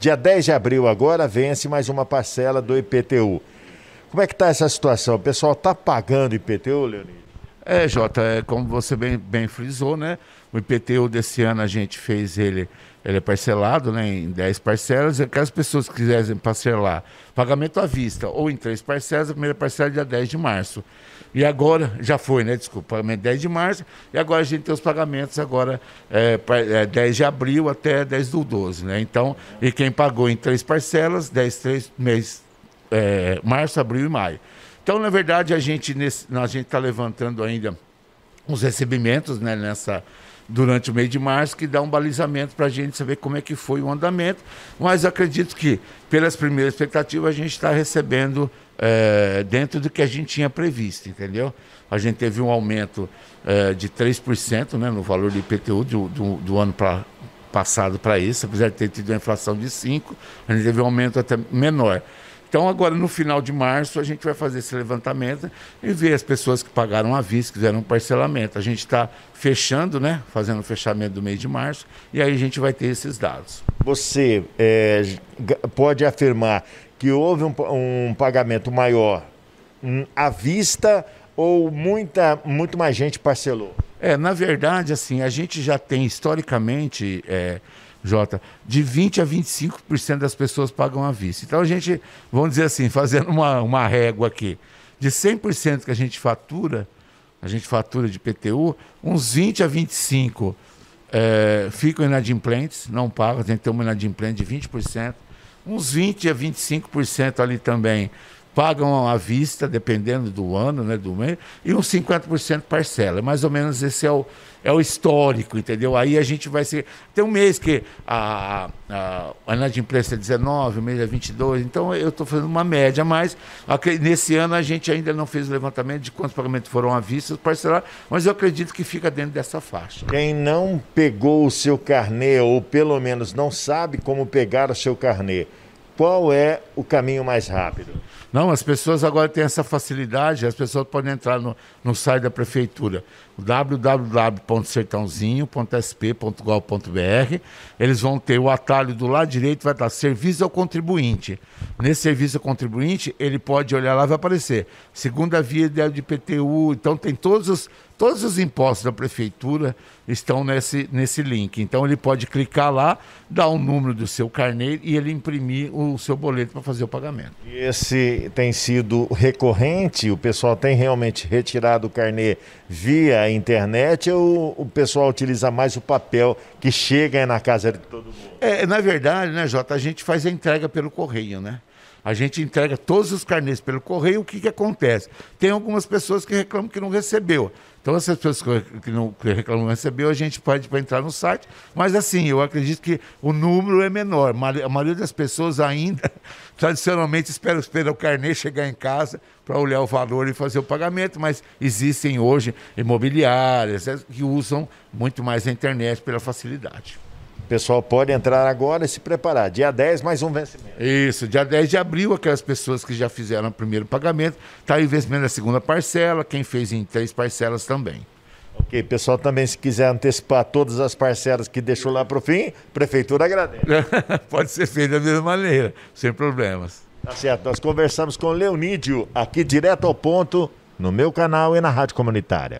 Dia 10 de abril agora vence mais uma parcela do IPTU. Como é que está essa situação? O pessoal está pagando IPTU, Leonid? É, Jota, é, como você bem, bem, frisou, né? O IPTU desse ano a gente fez ele ele é parcelado né, em 10 parcelas. E aquelas pessoas que quisessem parcelar pagamento à vista ou em três parcelas, a primeira parcela é dia 10 de março. E agora, já foi, né? Desculpa, pagamento 10 de março. E agora a gente tem os pagamentos agora é, é 10 de abril até 10 do 12, né? Então, e quem pagou em três parcelas, 10, 3, mês, é, março, abril e maio. Então, na verdade, a gente está levantando ainda os recebimentos né, nessa durante o mês de março que dá um balizamento para a gente saber como é que foi o andamento. Mas acredito que, pelas primeiras expectativas, a gente está recebendo é, dentro do que a gente tinha previsto, entendeu? A gente teve um aumento é, de 3% né, no valor do IPTU do, do, do ano pra, passado para isso, apesar de ter tido uma inflação de 5%, a gente teve um aumento até menor. Então, agora no final de março, a gente vai fazer esse levantamento e ver as pessoas que pagaram à vista, que fizeram um parcelamento. A gente está fechando, né? Fazendo o fechamento do mês de março, e aí a gente vai ter esses dados. Você é, pode afirmar que houve um, um pagamento maior hum, à vista ou muita, muito mais gente parcelou? É, na verdade, assim, a gente já tem historicamente. É, Jota, de 20% a 25% das pessoas pagam à vista. Então a gente, vamos dizer assim, fazendo uma, uma régua aqui, de 100% que a gente fatura, a gente fatura de PTU, uns 20% a 25% é, eh, ficam inadimplentes, não pagam, tem gente tem uma inadimplente de 20%, uns 20% a 25% ali também pagam à vista, dependendo do ano, né, do mês, e uns 50% parcela. É mais ou menos esse é o, é o histórico, entendeu? Aí a gente vai ser. Tem um mês que a, a, a inadimplência é 19, o mês é 22, então eu estou fazendo uma média, mas nesse ano a gente ainda não fez o levantamento de quantos pagamentos foram à vista, parcelar, mas eu acredito que fica dentro dessa faixa. Quem não pegou o seu carnê, ou pelo menos não sabe como pegar o seu carnê, qual é o caminho mais rápido? Não, as pessoas agora têm essa facilidade, as pessoas podem entrar no, no site da prefeitura, www.sertãozinho.sp.gov.br. Eles vão ter o atalho do lado direito, vai estar serviço ao contribuinte. Nesse serviço ao contribuinte, ele pode olhar lá, vai aparecer segunda via de IPTU. Então, tem todos os Todos os impostos da prefeitura estão nesse, nesse link. Então ele pode clicar lá, dar o um número do seu carnê e ele imprimir o seu boleto para fazer o pagamento. Esse tem sido recorrente? O pessoal tem realmente retirado o carnê via internet ou o pessoal utiliza mais o papel que chega na casa de todo mundo? É, na verdade, né, Jota, a gente faz a entrega pelo correio, né? A gente entrega todos os carnês pelo correio, o que, que acontece? Tem algumas pessoas que reclamam que não recebeu. Então, essas pessoas que não que reclamam que recebeu, a gente pode para entrar no site. Mas, assim, eu acredito que o número é menor. A maioria das pessoas ainda, tradicionalmente, espera, espera o carnê chegar em casa para olhar o valor e fazer o pagamento. Mas existem hoje imobiliárias que usam muito mais a internet pela facilidade pessoal pode entrar agora e se preparar. Dia 10, mais um vencimento. Isso, dia 10 de abril, aquelas pessoas que já fizeram o primeiro pagamento, está aí o vencimento da segunda parcela, quem fez em três parcelas também. Ok, pessoal, também se quiser antecipar todas as parcelas que deixou lá para o fim, a prefeitura agradece. pode ser feito da mesma maneira, sem problemas. Tá certo, nós conversamos com Leonídio, aqui direto ao ponto, no meu canal e na Rádio Comunitária.